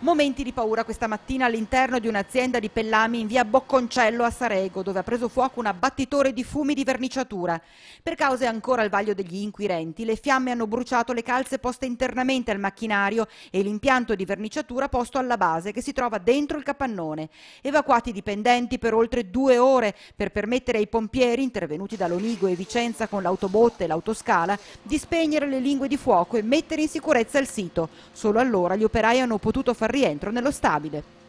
Momenti di paura questa mattina all'interno di un'azienda di pellami in via Bocconcello a Sarego, dove ha preso fuoco un abbattitore di fumi di verniciatura. Per cause ancora al vaglio degli inquirenti, le fiamme hanno bruciato le calze poste internamente al macchinario e l'impianto di verniciatura posto alla base che si trova dentro il capannone. Evacuati i dipendenti per oltre due ore per permettere ai pompieri, intervenuti da e Vicenza con l'autobotte e l'autoscala, di spegnere le lingue di fuoco e mettere in sicurezza il sito. Solo allora gli operai hanno potuto far rientro nello stabile.